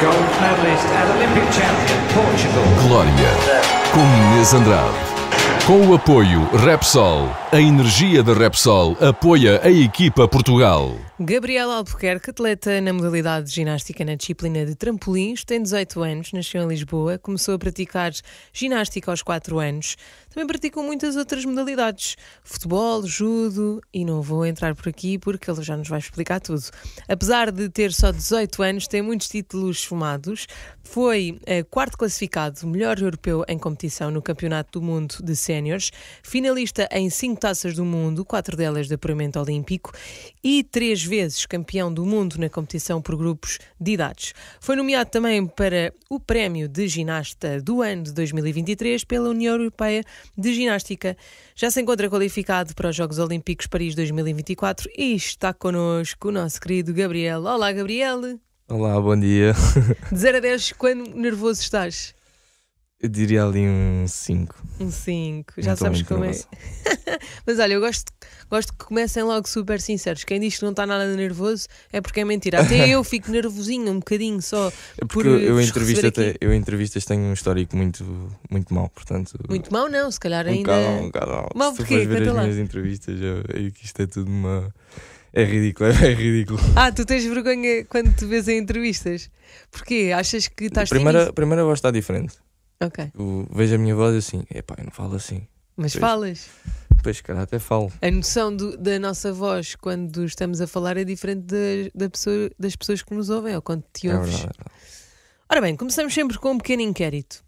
Gold medalist and Olympic champion, Portugal. Glória, com Inês Andrade. Com o apoio Repsol, a energia da Repsol apoia a equipa Portugal. Gabriela Albuquerque, atleta na modalidade de ginástica na disciplina de trampolins, tem 18 anos, nasceu em Lisboa, começou a praticar ginástica aos 4 anos. Também praticou muitas outras modalidades, futebol, judo, e não vou entrar por aqui porque ele já nos vai explicar tudo. Apesar de ter só 18 anos, tem muitos títulos fumados, foi eh, quarto classificado, melhor europeu em competição no Campeonato do Mundo de Séniores, finalista em 5 taças do mundo, 4 delas de apuramento olímpico, e 3 vezes campeão do mundo na competição por grupos de idades. Foi nomeado também para o Prémio de Ginasta do ano de 2023 pela União Europeia de Ginástica. Já se encontra qualificado para os Jogos Olímpicos Paris 2024 e está connosco o nosso querido Gabriel. Olá, Gabriel! Olá, bom dia! De 0 a 10, quando nervoso estás? Eu diria ali um 5. Um 5, já então, sabes como é. Mas olha, eu gosto, gosto que comecem logo super sinceros. Quem diz que não está nada nervoso é porque é mentira. Até eu fico nervosinho um bocadinho só. É porque por eu, entrevisto até, eu entrevistas tenho um histórico muito, muito mau, portanto. Muito mau, não, se calhar um ainda. Bocado, um bocado mau. porque? Se ver as lá. minhas entrevistas, eu, que isto é tudo uma. É ridículo, é ridículo. Ah, tu tens vergonha quando te vês em entrevistas? Porquê? Achas que estás. Primeiro, primeira eu gosto estar diferente. Ok. Eu vejo a minha voz assim, epá, eu não falo assim. Mas falas. Depois, cara, até falo. A noção do- da nossa voz quando estamos a falar é diferente da, da pessoa- das pessoas que nos ouvem ou quando te É ouves. verdade. é verdade. Ora bem, começamos sempre com um pequeno inquérito.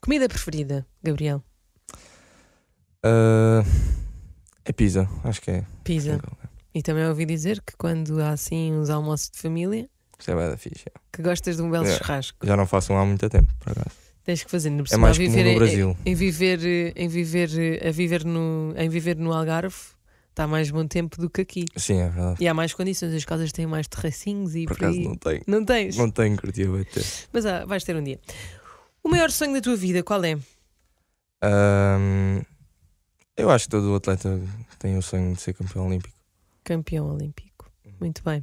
Comida preferida, Gabriel? Ah, é pizza, acho que é. Pizza. É e também ouvi dizer que quando há assim uns almoços de família, Isto é da fixe. que gostas de um belo é, churrasco. Já não faço um há muito tempo, por acaso. Tens que fazer, não é mais viver comum no Brasil. Em, eh, em, viver, em eh, viver, a viver no, em viver no Algarve está mais bom tempo do que aqui. Sim, é verdade. E há mais condições, as casas têm mais terracinhos e por, por acaso aí... não tenho. Não tens? Não tenho, curtia vai ter. Mas ah, vais ter um dia. O maior sonho da tua vida, qual é? Um, eu acho que todo atleta tem o sonho de ser campeão olímpico. Campeão olímpico, muito bem.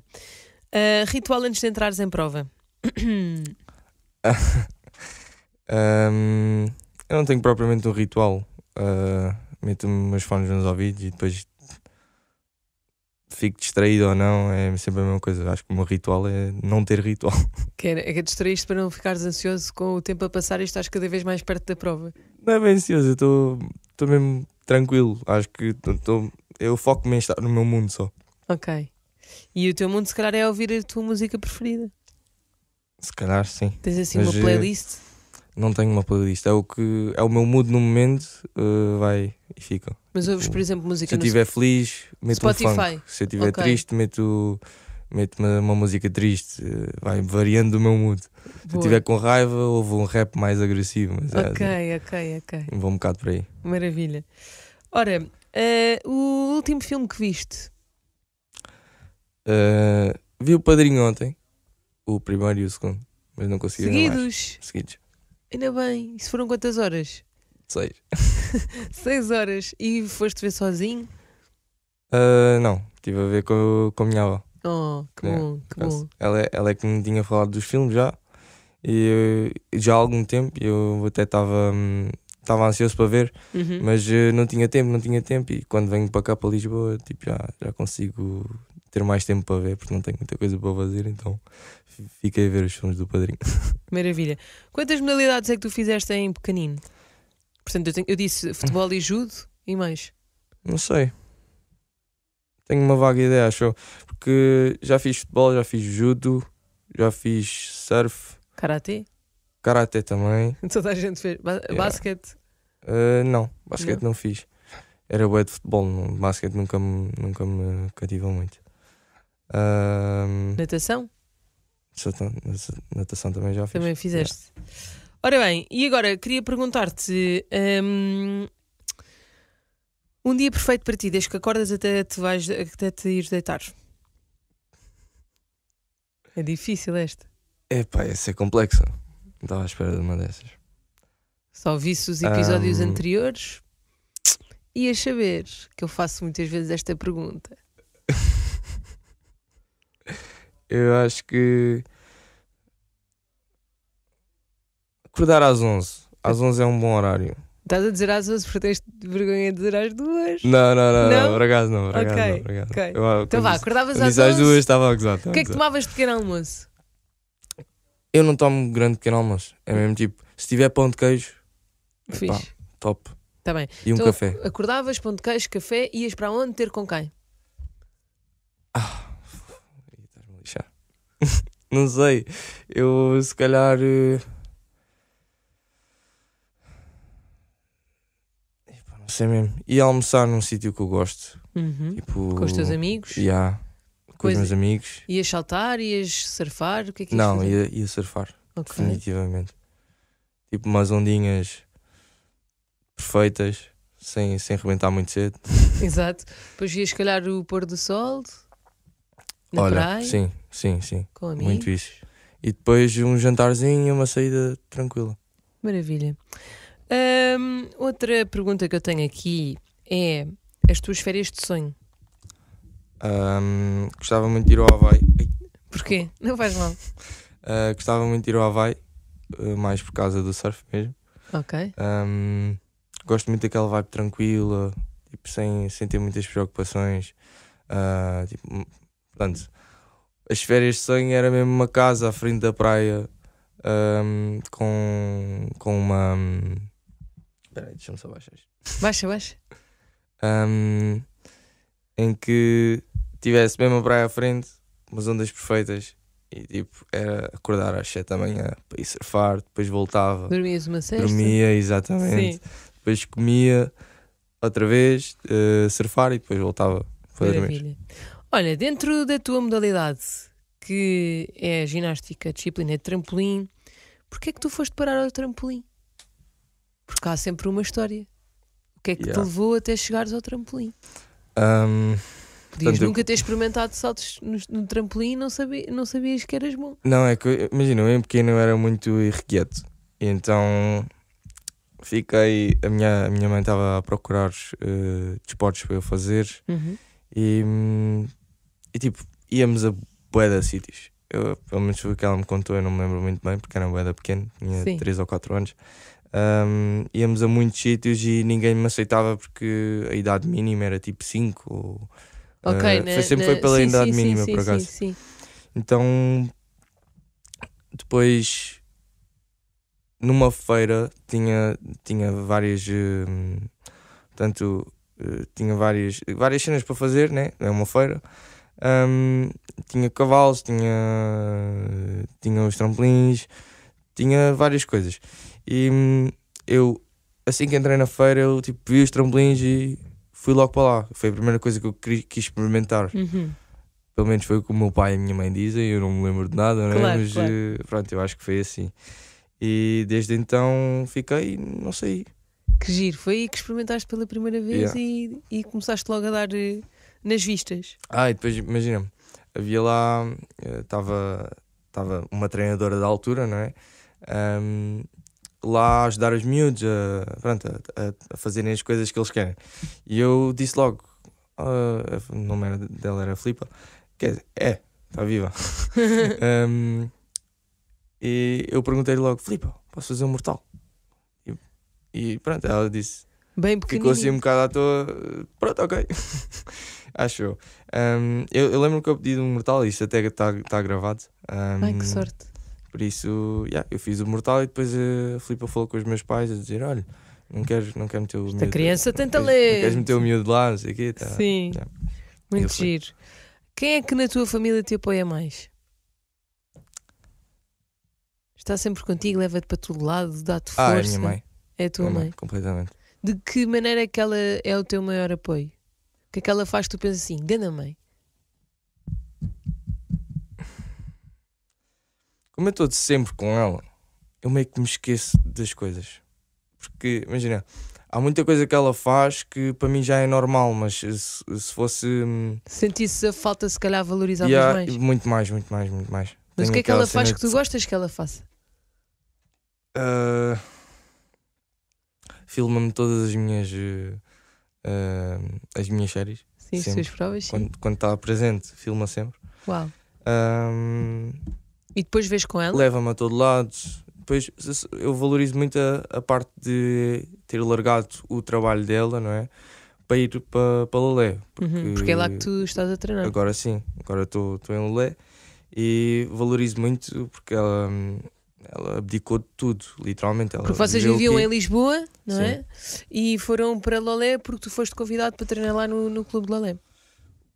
Uh, ritual antes de entrares em prova. Um, eu não tenho propriamente um ritual. Uh, Meto-me meus fones nos ouvidos e depois fico distraído ou não, é sempre a mesma coisa. Acho que o meu ritual é não ter ritual. Que é, é que distraíste para não ficares ansioso com o tempo a passar e estás cada vez mais perto da prova. Não é bem ansioso, eu estou mesmo tranquilo. Acho que tô, tô eu foco-me em estar no meu mundo só. Ok. E o teu mundo, se calhar, é ouvir a tua música preferida. Se calhar, sim. Tens assim Mas uma eh, playlist? não tenho uma playlist. É o que é o meu mood no momento, uh, vai e fica. Mas ouves, tipo, por exemplo, música Se eu estiver feliz, meto Spotify. um funk. Se eu estiver okay. triste, meto, meto uma, uma música triste. Uh, vai variando o meu mood. Boa. Se eu estiver com raiva, ouvo um rap mais agressivo. Mas é, ok, é, ok, ok. Vou um bocado por aí. Maravilha. Ora, uh, o último filme que viste? vi o Padrinho ontem, o primeiro e o segundo, mas não consegui Seguidos? Mais. Seguidos. Ainda bem, isso foram quantas horas? Seis. Seis horas. E foste ver sozinho? Uh, não, estive a ver com, com a minha avó. Oh, que é, bom, é, que bom. Ela, é, ela é que me tinha falado dos filmes já. E já há algum tempo, eu até estava hum, estava ansioso para ver, uhum. mas uh, não tinha tempo, não tinha tempo. E quando venho para cá, para Lisboa, tipo, já, já consigo ter mais tempo para ver, porque não tenho muita coisa para fazer, então fiquei a ver os filmes do Padrinho. Maravilha. Quantas modalidades é que tu fizeste em pequenino? Portanto, eu, tenho, eu disse futebol e judo e mais. Não sei. Tenho uma vaga ideia, acho Porque já fiz futebol, já fiz judo, já fiz surf. Karate? Karate também. Toda a gente fez. Ba yeah. Basquete? Uh, não, basquete não. não fiz era boa de futebol, basquete nunca nunca me cativou muito natação? Natação também já fiz. Também fizeste. Yeah. Ora bem, e agora queria perguntar-te. Um, um dia perfeito para ti, desde que acordas até te, vais, até te ires deitar. É difícil este. pá, essa é complexa. Não estava à espera de uma dessas. Só visse os episódios um... anteriores, a saber que eu faço muitas vezes esta pergunta. Eu acho que. Acordar às 11. Às 11 é um bom horário. Estás a dizer às 11 porque tens vergonha de dizer às 2? Não, não, não, não, por não. Por acaso okay, Okay. Eu, então vá, acordavas às 11. às 2 estava a gozar. O que é que tomavas de pequeno almoço? Eu não tomo grande pequeno almoço. É mesmo tipo, se tiver pão de queijo, Fixe. Epá, top. Tá bem. E um então, café. Acordavas, pão de queijo, café, ias para onde? Ter com quem? Ah. não sei. Eu se calhar. Eh, não sei mesmo. Ia almoçar num sítio que eu gosto. Uhum. Tipo, com os teus amigos? Já. Yeah, com os meus amigos. Ias saltar? Ias surfar? O que é que ias Não, fazer? ia, ia surfar. Okay. Definitivamente. Tipo umas ondinhas perfeitas, sem, sem rebentar muito cedo. Exato. Depois ias calhar o pôr do sol. Na Olha, praia? sim, sim, sim. Com amigos? Muito isso. E depois um jantarzinho, e uma saída tranquila. Maravilha. outra pergunta que eu tenho aqui é as tuas férias de sonho. gostava muito de ir ao Havaí. Porquê? Não faz mal. Uh, gostava muito de ir ao Havaí, eh, mais por causa do surf mesmo. Ok. Um, gosto muito daquela vibe tranquila, tipo, sem, sem ter muitas preocupações. Uh, tipo, Portanto, as férias de sonho era mesmo uma casa à frente da praia um, com, com uma. Hum, espera aí, deixa-me só baixar Baixa, baixa. Um, em que tivesse mesmo a praia à frente, umas ondas perfeitas. E tipo, era acordar às 7 da manhã para ir surfar, depois voltava. Dormias uma sexta? Dormia, exatamente. Sim. Depois comia outra vez, uh, surfar e depois voltava para Maravilha. dormir. Olha, dentro da tua modalidade, que é a ginástica, a disciplina de é trampolim, porquê é que tu foste parar ao trampolim? Porque há sempre uma história. O que é que yeah. te levou até chegares ao trampolim? Um, Podias nunca eu... ter experimentado saltos no, no trampolim e não, sabia, não sabias que eras bom. Não, é que, imagina, eu em pequeno era muito irrequieto. Então fiquei. A minha, a minha mãe estava a procurar uh, desportos para eu fazer uhum. e hum, e tipo, íamos a Boeda sítios Eu, pelo menos foi o que ela me contou, eu não me lembro muito bem, porque era uma Boeda pequena, tinha 3 ou 4 anos. Um, íamos a muitos sítios e ninguém me aceitava porque a idade mínima era tipo 5 ah, ok uh, né, na, foi sempre foi né, pela sim, idade sim, mínima, sim, por acaso. Sim, sim. Então, depois, numa feira, tinha, tinha várias. Hum, tanto, eh, tinha várias, várias cenas para fazer, né? É uma feira. Um, tinha cavalos, tinha, tinha os trampolins, tinha várias coisas. E hum, eu, assim que entrei na feira, eu tipo, vi os trampolins e fui logo para lá. Foi a primeira coisa que eu quis experimentar. Uhum. Pelo menos foi o que o meu pai e a minha mãe dizem, eu não me lembro de nada, né? claro, né? mas claro. Eh, pronto, eu acho que foi assim. E desde então fiquei, não sei. Que giro, foi aí que experimentaste pela primeira vez yeah. e, e começaste logo a dar eh, nas vistas. Ah, e depois imagina, havia lá, estava eh, estava uma treinadora da altura, não é? Um, lá a ajudar os miúdos a, pronto, a, a, fazerem as coisas que eles querem. E eu disse logo, uh, o nome era, dela era flipa. quer dizer, é, está viva. um, e eu perguntei-lhe logo, flipa, posso fazer um mortal? E, e pronto, ela disse. Bem pequenininho. Ficou assim um bocado à toa, pronto, ok. Acho eu. Um, eu. eu. lembro que eu pedi um mortal e isso até está tá gravado. Um, Ai, que sorte. Por isso, yeah, eu fiz o mortal e depois a eh, Filipa falou com os meus pais a dizer: olha, não queres, não queres meter o Esta miúdo, criança tem talento. não queres meter o miúdo lá, não sei o quê. Tá, Sim. Yeah. Muito giro. Quem é que na tua família te apoia mais? Está sempre contigo, leva-te para todo lado, dá-te força. Ah, é a minha mãe. É a tua mãe. mãe. Completamente. De que maneira é que ela é o teu maior apoio? O que é que ela faz? Tu pensas assim, ganda mãe. Como eu estou sempre com ela, eu meio que me esqueço das coisas. Porque, imagina, há muita coisa que ela faz que para mim já é normal, mas se, se fosse. Hum, Sentisse a falta, se calhar, valorizavas yeah, mais. Muito mais, muito mais, muito mais. Mas o que é que ela faz que tu de... gostas que ela faça? Uh, Filma-me todas as minhas. Uh, uh, as minhas séries. Sim, sempre. as suas provas. Sim. Quando, está presente, filma sempre. Uau. Um, ah, e depois vês com ela? Leva-me a todo lado. Depois eu valorizo muito a, a, parte de ter largado o trabalho dela, não é? Para ir para, para Lolé. Uhum, porque, uhum, porque é lá que tu estás a treinar. Agora sim, agora estou em Lolé e valorizo muito porque ela, ela abdicou de tudo, literalmente. Ela porque vocês viviam em Lisboa, não é? Sim. é? E foram para Lolé porque tu foste convidado para treinar lá no, no clube de Lolé.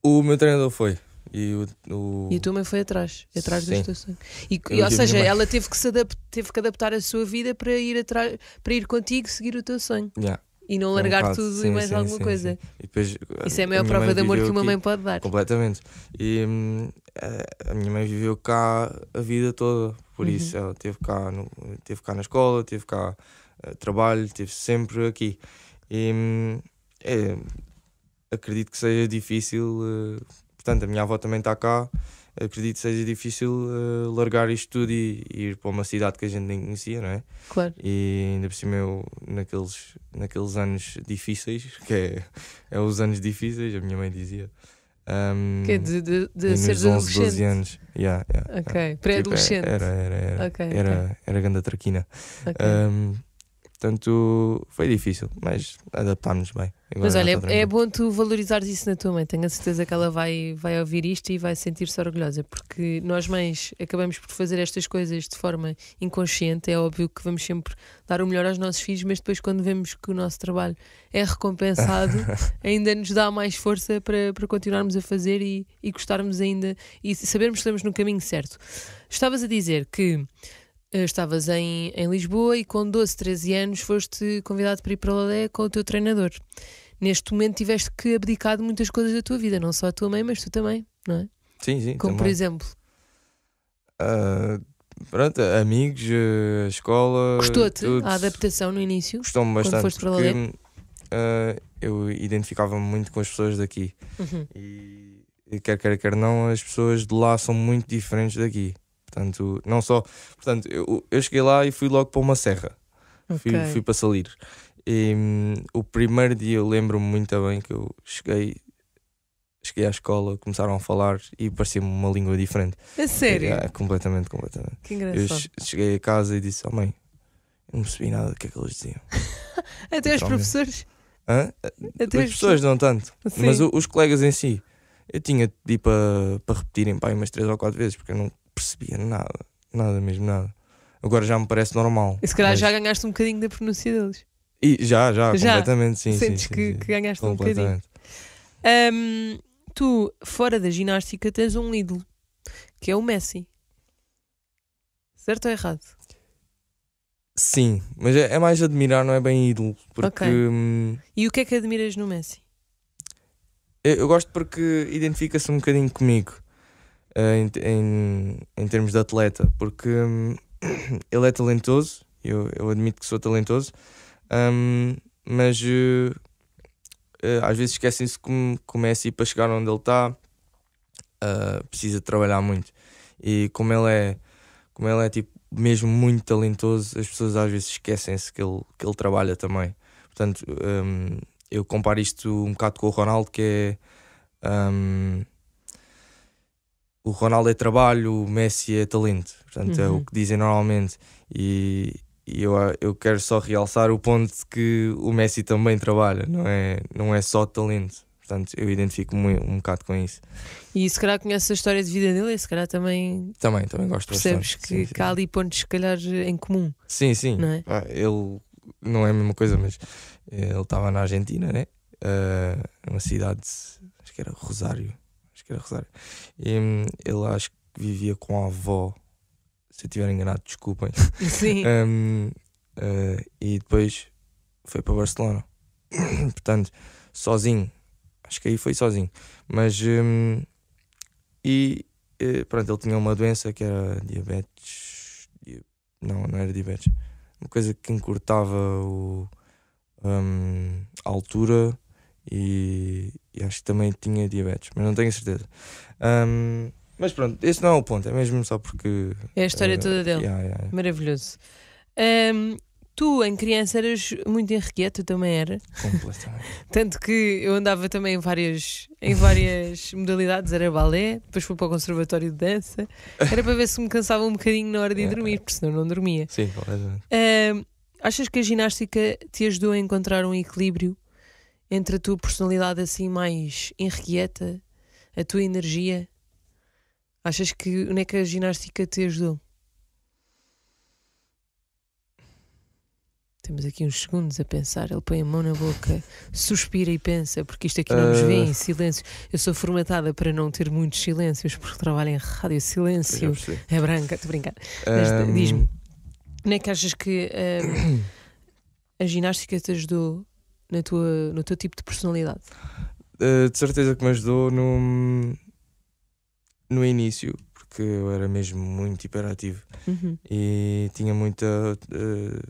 O meu treinador foi. E o, o... E tu também foi atrás, atrás Sim. dos sonho. e, e, ou seja, ela teve que, se teve que adaptar a sua vida para ir atrás, para ir contigo seguir o teu sonho. Yeah e não é largar um tudo sim, e mais sim, alguma sim, coisa. Depois, Isso é a maior a prova de amor que uma mãe pode dar. Completamente. E hum, eh, a minha mãe viveu cá a vida toda, por uhum. isso ela teve cá, no, teve cá na escola, teve cá eh, trabalho, teve sempre aqui. E hum, é, acredito que seja difícil. Eh, portanto, a minha avó também está cá acredito que seja difícil uh, largar isto tudo e, e, ir para uma cidade que a gente nem conhecia, não é? Claro. E ainda por cima eu, naqueles, naqueles anos difíceis, que é, é os anos difíceis, a minha mãe dizia. Um, que é de, de, de ser adolescente. 12 anos. Yeah, yeah, ok, yeah. Tipo, é, pré-adolescente. Tipo, era, era, era, okay, era, okay. era, a ganda traquina. Ok. Um, Portanto, foi difícil, mas adaptámos-nos bem. mas olha, é, é bom tu valorizares isso na tua mãe. Tenho a certeza que ela vai, vai ouvir isto e vai sentir-se orgulhosa, porque nós mães acabamos por fazer estas coisas de forma inconsciente. É óbvio que vamos sempre dar o melhor aos nossos filhos, mas depois, quando vemos que o nosso trabalho é recompensado, ainda nos dá mais força para, para continuarmos a fazer e, e gostarmos ainda e sabermos que estamos no caminho certo. Estavas a dizer que eh, estavas em, em Lisboa e com 12, 13 anos foste convidado para ir para Lolé com o teu treinador. Neste momento tiveste que abdicar de muitas coisas da tua vida, não só a tua mãe, mas tu também, não é? Sim, sim. Como também. por exemplo? Uh, pronto, amigos, eh, a escola. Gostou-te a adaptação no início? Gostou-me bastante. Quando foste para Lolé? Uh, ah, eu identificava-me muito com as pessoas daqui. Uhum. E quer quer quer não, as pessoas de lá são muito diferentes daqui. Portanto, não só. Portanto, eu, eu cheguei lá e fui logo para uma serra. Okay. Fui, fui para salir. E, hum, o primeiro dia eu lembro-me muito bem que eu cheguei cheguei à escola, começaram a falar e parecia-me uma língua diferente. É sério? É, completamente, completamente. Que engraçado. Eu cheguei a casa e disse: Oh mãe, eu não percebi nada do que é que eles diziam. Até os professores? Hã? Até os professores, não tanto. Sim. Mas os colegas em si. Eu tinha de ir para, para repetirem pai umas três ou quatro vezes, porque eu não percebia nada, nada mesmo, nada. Agora já me parece normal. E se calhar mas... já ganhaste um bocadinho da pronúncia deles. E já, já, já, completamente, sim. Sentes sim, sim, que, sim. que, ganhaste um bocadinho. Um, tu, fora da ginástica, tens um ídolo, que é o Messi. Certo ou errado? Sim, mas é, é mais admirar, não é bem ídolo. Porque, okay. hum, E o que é que admiras no Messi? Eu, eu gosto porque identifica-se um bocadinho comigo. Eh, em, em, em, termos de atleta, porque hum, ele é talentoso, eu, eu admito que sou talentoso, hum, mas uh, às vezes esquecem-se como, hum, como é assim para chegar onde ele está, uh, precisa trabalhar muito. E como ele é, como ele é tipo, mesmo muito talentoso, as pessoas às vezes esquecem-se que ele, que ele trabalha também. Portanto, hum, eu comparo isto um bocado com o Ronaldo, que é. Hum, o Ronaldo é trabalho, o Messi é talento. Portanto, uhum. é o uhum. que dizem normalmente. E, e eu, eu quero só realçar o ponto de que o Messi também trabalha, não é, não é só talento. Portanto, eu identifico-me um, um bocado com isso. E se calhar conheces a história de vida dele, e se calhar também. Também, também gosto Percebes bastante. que, sim, que há ali pontos, se calhar, em comum. Sim, sim. Não é? Ah, ele não é a mesma coisa, mas ele estava na Argentina, né? Uh, numa cidade, acho que era Rosário que era Rosário. E, hum, ele acho que vivia com a avó. Se eu estiver enganado, desculpem. Sim. um, uh, eh, e depois foi para Barcelona. Portanto, sozinho. Acho que aí foi sozinho. Mas. Um, e. Eh, pronto, ele tinha uma doença que era diabetes. Não, não era diabetes. Uma coisa que encurtava o, um, a altura e, e acho que também tinha diabetes, mas não tenho certeza. Um, mas pronto, esse não é o ponto, é mesmo só porque. É a história uh, toda dele. Yeah, yeah, yeah. Maravilhoso. Um, tu, em criança, eras muito enrequeto, também era. Completamente. Tanto que eu andava também em várias, em várias modalidades, era balé, depois fui para o conservatório de dança. Era para ver se me cansava um bocadinho na hora de ir dormir, porque senão não dormia. Sim, completamente. Um, achas que a ginástica te ajudou a encontrar um equilíbrio entre a tua personalidade assim mais enriqueta, a tua energia? Achas que onde é que a ginástica te ajudou? Temos aqui uns segundos a pensar. Ele põe a mão na boca, suspira e pensa, porque isto aqui não nos vê ah. em silêncio. Eu sou formatada para não ter muitos silêncios, porque trabalho em rádio. Silêncio é branca, estou a brincar. Um... Diz-me, não é que achas que um, a ginástica te ajudou na tua, no teu tipo de personalidade? Uh, de certeza que me ajudou no, no início, porque eu era mesmo muito hiperativo uhum. e tinha muita. Uh,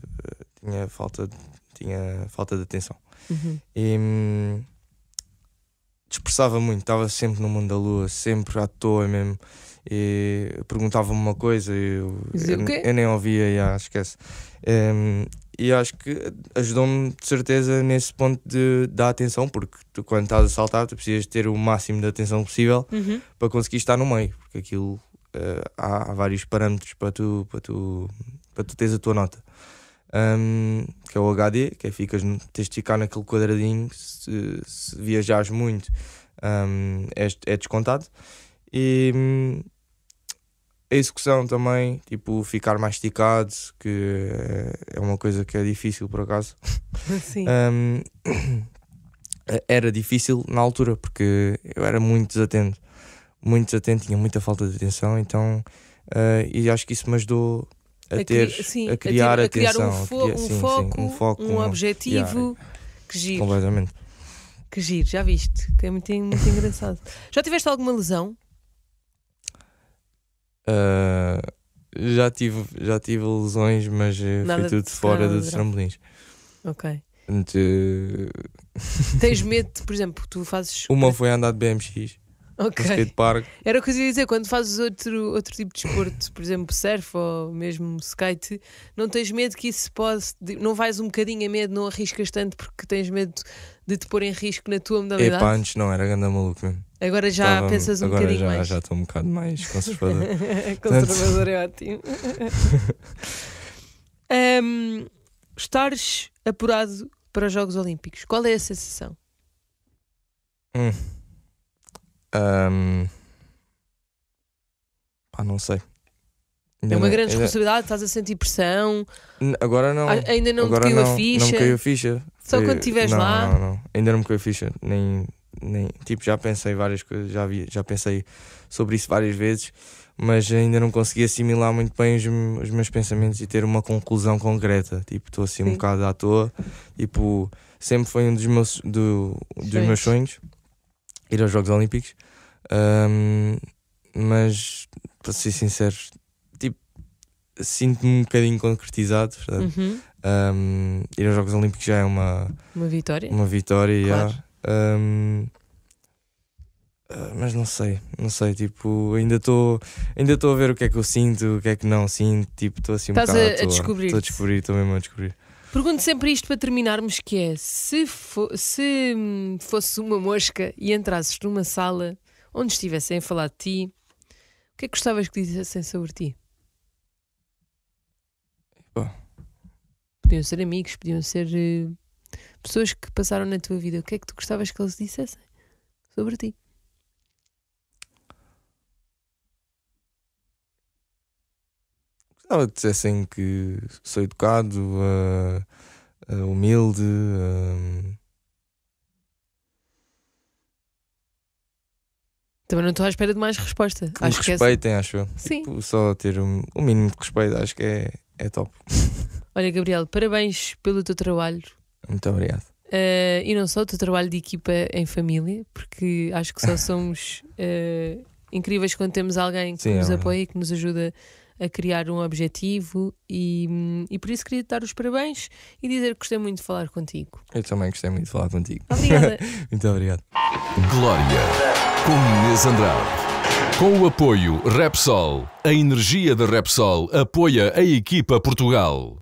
tinha, falta, tinha falta de atenção. Uhum. E. Um, Expressava muito, estava sempre no mundo da lua, sempre à toa mesmo. E perguntava-me uma coisa e eu, eu, eu, nem ouvia, já ah, esquece. Um, e acho que ajudou-me de certeza nesse ponto de, dar atenção, porque tu, quando estás a saltar, tu precisas ter o máximo de atenção possível uhum. para conseguir estar no meio, porque aquilo uh, há, há, vários parâmetros para tu, para tu, para tu teres a tua nota. Um, que é o HD, que é ficas, tens de ficar naquele quadradinho, se, se viajares muito um, é, é descontado. E, hum, a execução também, tipo, ficar masticado, que é uma coisa que é difícil por acaso. Sim. um, era difícil na altura, porque eu era muito desatento. Muito desatento, tinha muita falta de atenção, então. Uh, e acho que isso me ajudou a, a ter, cri sim, a criar a a atenção, criar um, fo sim, foco, sim, um, foco, um objetivo. Yeah. Que giro. Completamente. Que giro, já viste? Que é muito, muito engraçado. Já tiveste alguma lesão? Uh, já, tive, já tive lesões, mas eh, Nada foi tudo de fora dos trampolins. Ok. Eh, tens medo, por exemplo, tu fazes. Uma foi andar de BMX. Ok. Skatepark. Era o que eu ia dizer, quando fazes outro, outro tipo de desporto, por exemplo, surf ou mesmo skate, não tens medo que isso possa. Não vais um bocadinho a medo, não arriscas tanto porque tens medo de te pôr em risco na tua modalidade? Epá, antes não, era ganda maluco mesmo. Agora já Estava, pensas um agora bocadinho já, mais. Já estou um bocado mais conservador. conservador é ótimo. um, estares apurado para os Jogos Olímpicos, qual é a sensação? Hum. Um. Ah, não sei. Ainda é uma não, grande ainda... responsabilidade, estás a sentir pressão. Agora não. Ah, ainda não agora te caiu não, a ficha. Não me caiu a ficha. Só Foi... quando estiveres lá. Não, não, ainda não me caiu a ficha. Nem nem, tipo, já pensei várias coisas, já, vi, já pensei sobre isso várias vezes, mas ainda não consegui assimilar muito bem os, os meus pensamentos e ter uma conclusão concreta. Tipo, estou assim Sim. um bocado à toa. Tipo, sempre foi um dos meus, do, dos meus sonhos ir aos Jogos Olímpicos, um, mas para ser sincero, tipo, sinto-me um bocadinho concretizado. Uhum. Um, ir aos Jogos Olímpicos já é uma, uma vitória, uma vitória claro. já um, ah, mas não sei, não sei, tipo, ainda estou ainda a ver o que é que eu sinto, o que é que não sinto, tipo, estou assim um Estás bocado a, a descobrir. Estou a descobrir, estou mesmo a descobrir. Pergunto sempre isto para terminarmos que é, se, fo se hum, fosse uma mosca e entrasses numa sala onde estivessem a falar de ti, o que é que gostavas que dissessem sobre ti? Bom. Podiam ser amigos, podiam ser uh, pessoas que passaram na tua vida, o que é que tu gostavas que eles dissessem sobre ti? Gostava que dissessem que sou educado, uh, uh, humilde. Uh... Também não estou à espera de mais resposta. Que acho respeitem, que é... acho eu. Sim. Tipo, só ter o um, um mínimo de respeito, acho que é, é top. Olha, Gabriel, parabéns pelo teu trabalho. Muito obrigado. Uh, e não só teu trabalho de equipa em família, porque acho que só somos uh, incríveis quando temos alguém que Sim, é nos é apoia e que nos ajuda a criar um objetivo. E, e por isso queria te dar os parabéns e dizer que gostei muito de falar contigo. Eu também gostei muito de falar contigo. Obrigada. muito obrigado. Glória, com Inês Andrade. Com o apoio Repsol, a energia da Repsol apoia a equipa Portugal.